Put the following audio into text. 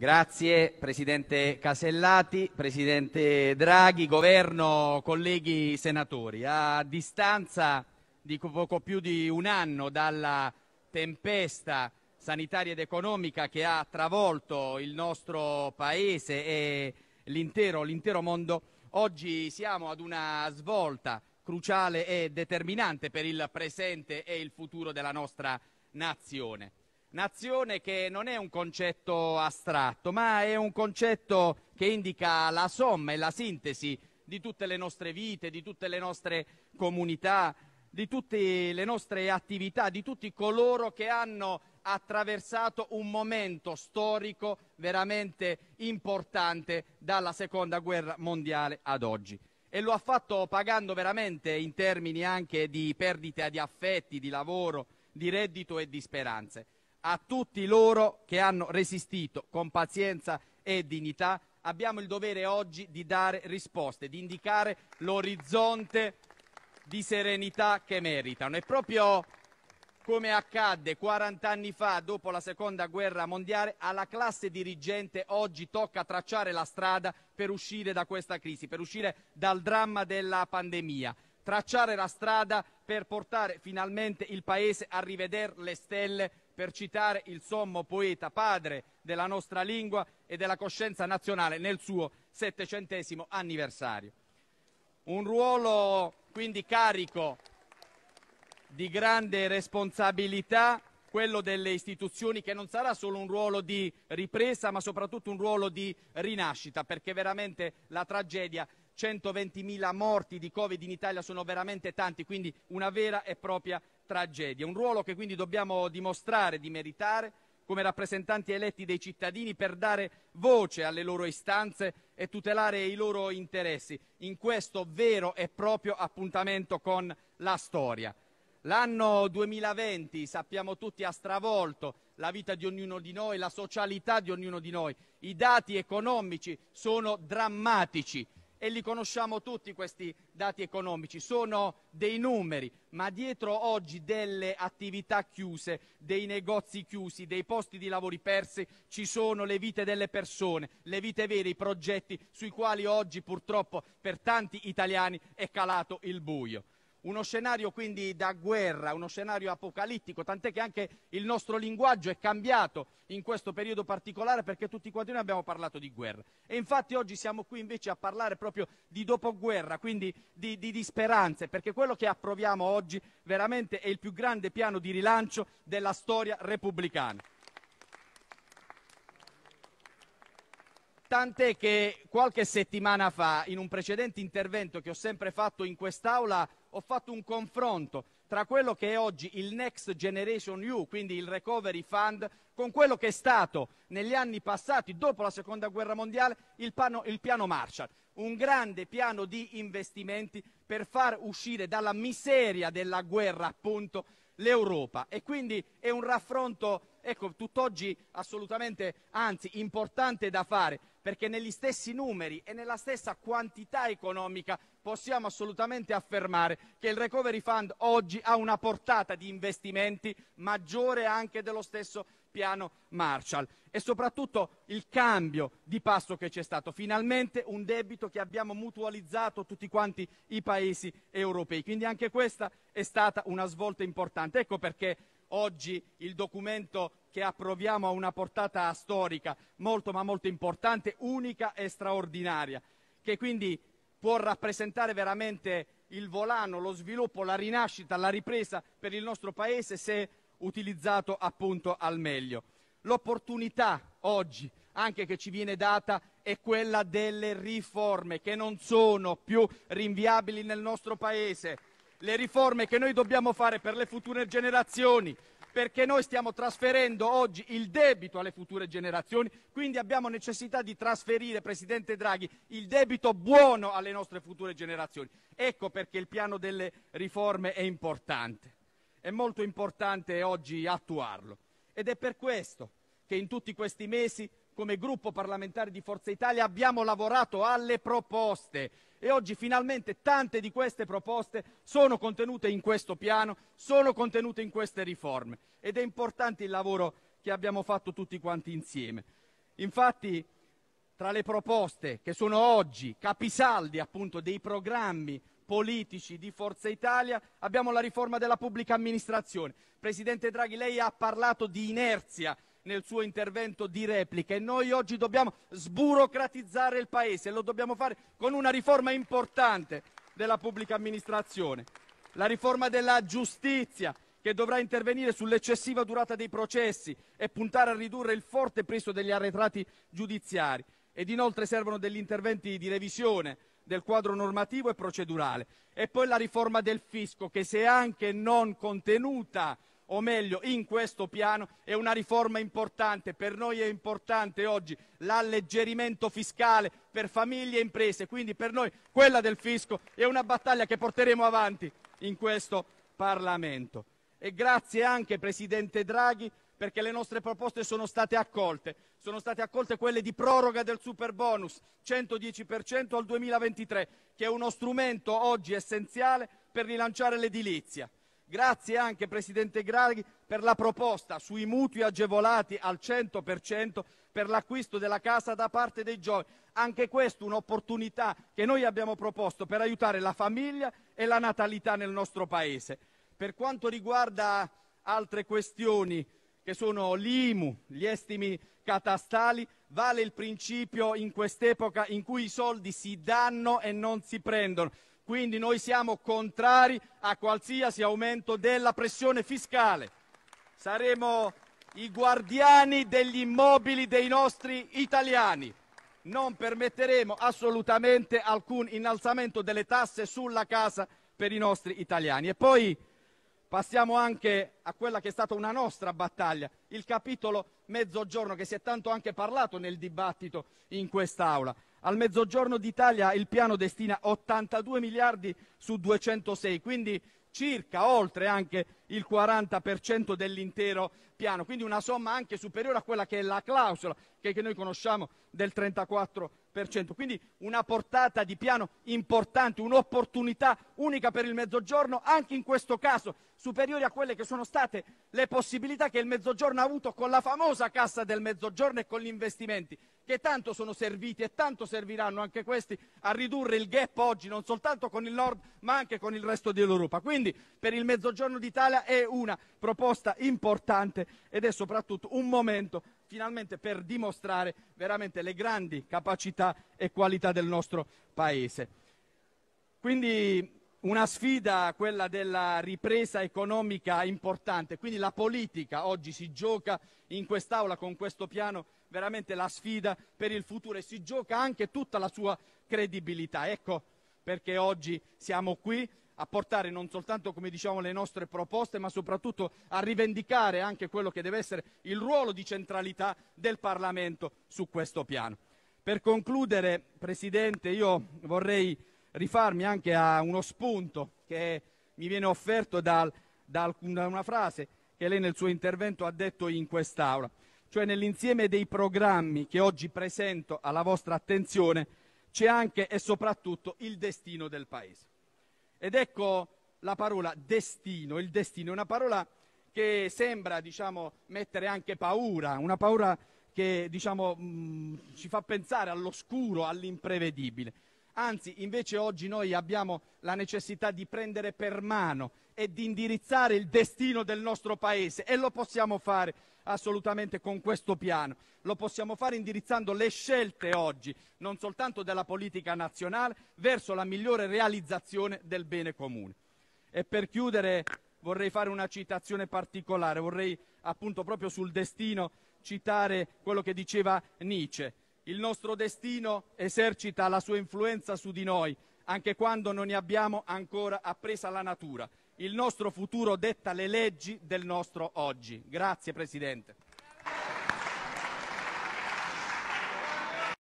Grazie Presidente Casellati, Presidente Draghi, Governo, colleghi senatori. A distanza di poco più di un anno dalla tempesta sanitaria ed economica che ha travolto il nostro Paese e l'intero, l'intero mondo, oggi siamo ad una svolta cruciale e determinante per il presente e il futuro della nostra nazione. Nazione che non è un concetto astratto, ma è un concetto che indica la somma e la sintesi di tutte le nostre vite, di tutte le nostre comunità, di tutte le nostre attività, di tutti coloro che hanno attraversato un momento storico veramente importante dalla seconda guerra mondiale ad oggi. E lo ha fatto pagando veramente in termini anche di perdita di affetti, di lavoro, di reddito e di speranze a tutti loro che hanno resistito con pazienza e dignità, abbiamo il dovere oggi di dare risposte, di indicare l'orizzonte di serenità che meritano. E proprio come accadde 40 anni fa, dopo la seconda guerra mondiale, alla classe dirigente oggi tocca tracciare la strada per uscire da questa crisi, per uscire dal dramma della pandemia tracciare la strada per portare finalmente il Paese a rivedere le stelle per citare il sommo poeta, padre della nostra lingua e della coscienza nazionale nel suo settecentesimo anniversario. Un ruolo quindi carico di grande responsabilità quello delle istituzioni che non sarà solo un ruolo di ripresa ma soprattutto un ruolo di rinascita perché veramente la tragedia 120.000 morti di Covid in Italia sono veramente tanti, quindi una vera e propria tragedia. Un ruolo che quindi dobbiamo dimostrare di meritare come rappresentanti eletti dei cittadini per dare voce alle loro istanze e tutelare i loro interessi in questo vero e proprio appuntamento con la storia. L'anno 2020, sappiamo tutti, ha stravolto la vita di ognuno di noi, la socialità di ognuno di noi. I dati economici sono drammatici e li conosciamo tutti questi dati economici, sono dei numeri, ma dietro oggi delle attività chiuse, dei negozi chiusi, dei posti di lavoro persi, ci sono le vite delle persone, le vite vere, i progetti sui quali oggi purtroppo per tanti italiani è calato il buio. Uno scenario quindi da guerra, uno scenario apocalittico, tant'è che anche il nostro linguaggio è cambiato in questo periodo particolare perché tutti quanti noi abbiamo parlato di guerra. E infatti oggi siamo qui invece a parlare proprio di dopoguerra, quindi di, di, di speranze, perché quello che approviamo oggi veramente è il più grande piano di rilancio della storia repubblicana. Tant'è che qualche settimana fa, in un precedente intervento che ho sempre fatto in quest'Aula, ho fatto un confronto tra quello che è oggi il Next Generation EU, quindi il Recovery Fund, con quello che è stato negli anni passati, dopo la Seconda Guerra Mondiale, il, pano, il piano Marshall, un grande piano di investimenti per far uscire dalla miseria della guerra, appunto, l'Europa. E quindi è un raffronto, ecco, tutt'oggi assolutamente, anzi, importante da fare, perché negli stessi numeri e nella stessa quantità economica possiamo assolutamente affermare che il Recovery Fund oggi ha una portata di investimenti maggiore anche dello stesso piano Marshall e soprattutto il cambio di passo che c'è stato. Finalmente un debito che abbiamo mutualizzato tutti quanti i paesi europei. Quindi anche questa è stata una svolta importante. Ecco perché oggi il documento che approviamo ha una portata storica molto ma molto importante, unica e straordinaria, che quindi può rappresentare veramente il volano, lo sviluppo, la rinascita, la ripresa per il nostro Paese se utilizzato appunto al meglio. L'opportunità oggi anche che ci viene data è quella delle riforme che non sono più rinviabili nel nostro Paese, le riforme che noi dobbiamo fare per le future generazioni, perché noi stiamo trasferendo oggi il debito alle future generazioni, quindi abbiamo necessità di trasferire, Presidente Draghi, il debito buono alle nostre future generazioni. Ecco perché il piano delle riforme è importante. È molto importante oggi attuarlo ed è per questo che in tutti questi mesi, come gruppo parlamentare di Forza Italia, abbiamo lavorato alle proposte e oggi finalmente tante di queste proposte sono contenute in questo piano, sono contenute in queste riforme ed è importante il lavoro che abbiamo fatto tutti quanti insieme. Infatti, tra le proposte che sono oggi capisaldi appunto dei programmi politici di Forza Italia, abbiamo la riforma della pubblica amministrazione. Presidente Draghi, lei ha parlato di inerzia nel suo intervento di replica e noi oggi dobbiamo sburocratizzare il Paese e lo dobbiamo fare con una riforma importante della pubblica amministrazione. La riforma della giustizia, che dovrà intervenire sull'eccessiva durata dei processi e puntare a ridurre il forte peso degli arretrati giudiziari. Ed inoltre servono degli interventi di revisione del quadro normativo e procedurale. E poi la riforma del fisco, che se anche non contenuta, o meglio in questo piano, è una riforma importante. Per noi è importante oggi l'alleggerimento fiscale per famiglie e imprese, quindi per noi quella del fisco è una battaglia che porteremo avanti in questo Parlamento. E grazie anche, Presidente Draghi, perché le nostre proposte sono state accolte. Sono state accolte quelle di proroga del super bonus 110% al 2023, che è uno strumento oggi essenziale per rilanciare l'edilizia. Grazie anche, Presidente Draghi, per la proposta sui mutui agevolati al 100% per l'acquisto della casa da parte dei giovani. Anche questa è un'opportunità che noi abbiamo proposto per aiutare la famiglia e la natalità nel nostro Paese. Per quanto riguarda altre questioni, che sono l'IMU, gli estimi catastali, vale il principio in quest'epoca in cui i soldi si danno e non si prendono. Quindi noi siamo contrari a qualsiasi aumento della pressione fiscale. Saremo i guardiani degli immobili dei nostri italiani. Non permetteremo assolutamente alcun innalzamento delle tasse sulla casa per i nostri italiani. E poi Passiamo anche a quella che è stata una nostra battaglia, il capitolo Mezzogiorno, che si è tanto anche parlato nel dibattito in quest'Aula. Al Mezzogiorno d'Italia il piano destina 82 miliardi su 206, quindi circa oltre anche il 40% dell'intero piano, quindi una somma anche superiore a quella che è la clausola che, che noi conosciamo del 34%, quindi una portata di piano importante, un'opportunità unica per il Mezzogiorno, anche in questo caso superiore a quelle che sono state le possibilità che il Mezzogiorno ha avuto con la famosa Cassa del Mezzogiorno e con gli investimenti che tanto sono serviti e tanto serviranno anche questi a ridurre il gap oggi non soltanto con il nord ma anche con il resto dell'Europa. Quindi per il Mezzogiorno d'Italia è una proposta importante ed è soprattutto un momento finalmente per dimostrare veramente le grandi capacità e qualità del nostro Paese. Quindi una sfida, quella della ripresa economica importante, quindi la politica oggi si gioca in quest'Aula con questo piano veramente la sfida per il futuro e si gioca anche tutta la sua credibilità. Ecco perché oggi siamo qui a portare non soltanto diciamo, le nostre proposte, ma soprattutto a rivendicare anche quello che deve essere il ruolo di centralità del Parlamento su questo piano. Per concludere, Presidente, io vorrei rifarmi anche a uno spunto che mi viene offerto da, da una frase che lei nel suo intervento ha detto in quest'Aula cioè nell'insieme dei programmi che oggi presento alla vostra attenzione, c'è anche e soprattutto il destino del Paese. Ed ecco la parola destino, il destino è una parola che sembra diciamo, mettere anche paura, una paura che diciamo, mh, mm, ci fa pensare all'oscuro, all'imprevedibile. Anzi, invece oggi noi abbiamo la necessità di prendere per mano e di indirizzare il destino del nostro Paese e lo possiamo fare assolutamente con questo piano. Lo possiamo fare indirizzando le scelte oggi, non soltanto della politica nazionale, verso la migliore realizzazione del bene comune. E per chiudere vorrei fare una citazione particolare, vorrei appunto proprio sul destino citare quello che diceva Nietzsche. Il nostro destino esercita la sua influenza su di noi, anche quando non ne abbiamo ancora appresa la natura. Il nostro futuro detta le leggi del nostro oggi. Grazie, Presidente.